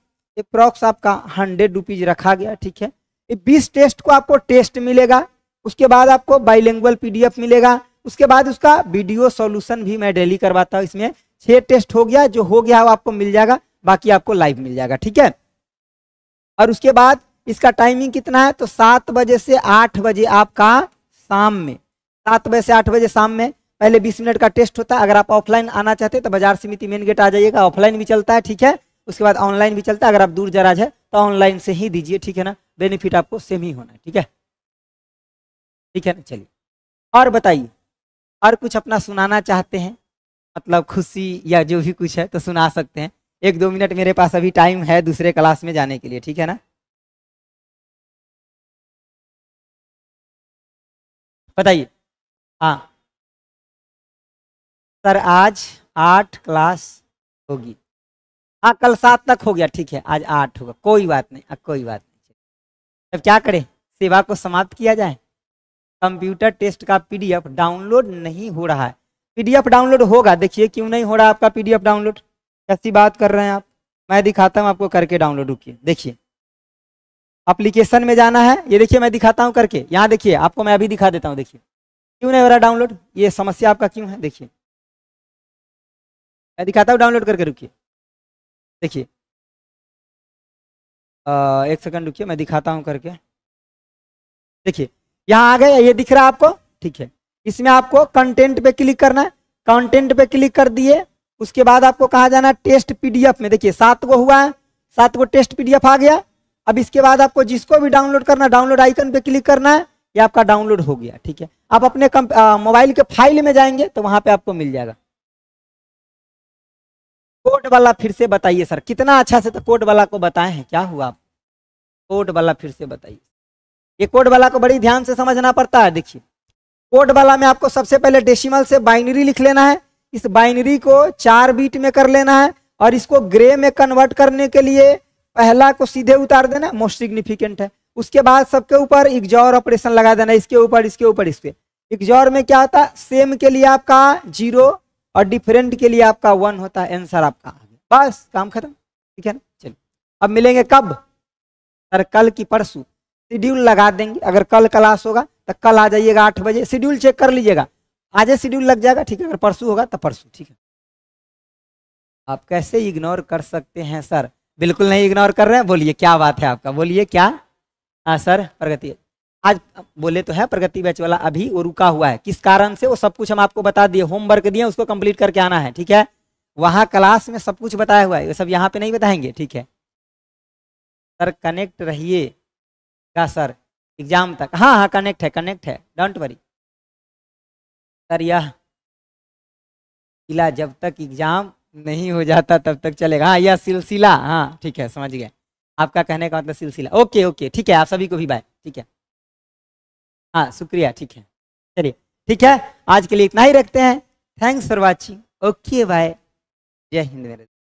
अप्रॉक्स आपका हंड्रेड रुपीज रखा गया ठीक है ये 20 टेस्ट को आपको टेस्ट मिलेगा उसके बाद आपको बाइलेंगुअल पीडीएफ मिलेगा उसके बाद उसका वीडियो सॉल्यूशन भी मैं डेली करवाता हूँ इसमें छह टेस्ट हो गया जो हो गया वो आपको मिल जाएगा बाकी आपको लाइव मिल जाएगा ठीक है और उसके बाद इसका टाइमिंग कितना है तो सात बजे से आठ बजे आपका शाम में सात बजे से आठ बजे शाम में पहले बीस मिनट का टेस्ट होता है अगर आप ऑफलाइन आना चाहते हैं तो बाजार समिति मेन गेट आ जाइएगा ऑफलाइन भी चलता है ठीक है उसके बाद ऑनलाइन भी चलता है अगर आप दूर दराज है तो ऑनलाइन से ही दीजिए ठीक है ना बेनिफिट आपको सेम ही होना है ठीक है ठीक है ना चलिए और बताइए और कुछ अपना सुनाना चाहते हैं मतलब खुशी या जो भी कुछ है तो सुना सकते हैं एक दो मिनट मेरे पास अभी टाइम है दूसरे क्लास में जाने के लिए ठीक है ना बताइए हाँ सर आज आठ क्लास होगी हाँ कल सात तक हो गया ठीक है आज आठ होगा कोई बात नहीं आ, हाँ, कोई बात नहीं अब क्या करें सेवा को समाप्त किया जाए कंप्यूटर टेस्ट का पीडीएफ डाउनलोड नहीं हो रहा है पीडीएफ डाउनलोड होगा देखिए क्यों नहीं हो रहा आपका पीडीएफ डाउनलोड कैसी बात कर रहे हैं आप मैं दिखाता हूँ आपको करके डाउनलोड रुकिए देखिए अप्लीकेशन में जाना है ये देखिए मैं दिखाता हूँ करके यहाँ देखिए आपको मैं अभी दिखा देता हूँ देखिए क्यों नहीं हो रहा डाउनलोड ये समस्या आपका क्यों है देखिए मैं दिखाता हूँ डाउनलोड करके रुकिए देखिए एक सेकंड रुकिए मैं दिखाता हूँ करके देखिए यहाँ आ गए ये दिख रहा है आपको ठीक है इसमें आपको कंटेंट पे क्लिक करना है कंटेंट पे क्लिक कर दिए उसके बाद आपको कहा जाना टेस्ट पीडीएफ में देखिए सात को हुआ है सात गो टेस्ट पीडीएफ आ गया अब इसके बाद आपको जिसको भी डाउनलोड करना डाउनलोड आइकन पे क्लिक करना है ये आपका डाउनलोड हो गया ठीक है आप अपने मोबाइल के फाइल में जाएंगे तो वहां पे आपको मिल जाएगा कोड वाला फिर से बताइए सर कितना अच्छा से तो कोड वाला को बताए हैं क्या हुआ आप कोड वाला फिर से बताइए ये कोड वाला को बड़ी ध्यान से समझना पड़ता है देखिए कोड वाला में आपको सबसे पहले डेसिमल से बाइनरी लिख लेना है इस बाइनरी को चार बीट में कर लेना है और इसको ग्रे में कन्वर्ट करने के लिए पहला को सीधे उतार देना मोस्ट सिग्निफिकेंट है उसके बाद सबके ऊपर इग्जॉर ऑपरेशन लगा देना इसके ऊपर इसके ऊपर इसके इग्जॉर में क्या होता है सेम के लिए आपका जीरो और डिफरेंट के लिए आपका वन होता है आंसर आपका आगे बस काम खत्म ठीक है ना चलिए अब मिलेंगे कब सर कल की परसों शेड्यूल लगा देंगे अगर कल क्लास होगा तो कल आ जाइएगा आठ बजे शेड्यूल चेक कर लीजिएगा आज शेड्यूल लग जाएगा ठीक है अगर परसों होगा तो परसों ठीक है आप कैसे इग्नोर कर सकते हैं सर बिल्कुल नहीं इग्नोर कर रहे हैं बोलिए क्या बात है आपका बोलिए क्या हाँ सर प्रगति आज बोले तो है प्रगति बैच वाला अभी वो रुका हुआ है किस कारण से वो सब कुछ हम आपको बता दिए होमवर्क दिए उसको कंप्लीट करके आना है ठीक है वहाँ क्लास में सब कुछ बताया हुआ है ये सब यहाँ पे नहीं बताएंगे ठीक है सर कनेक्ट क्या सर एग्जाम तक हाँ हाँ कनेक्ट है कनेक्ट है डोंट वरी सर यह किला जब तक एग्जाम नहीं हो जाता तब तक चलेगा हाँ यह सिलसिला हाँ ठीक है समझ गया आपका कहने का मतलब सिलसिला ओके ओके ठीक है आप सभी को भी बाय ठीक है हाँ शुक्रिया ठीक है चलिए ठीक है आज के लिए इतना ही रखते हैं thanks for watching okay bye जय हिंद मेरे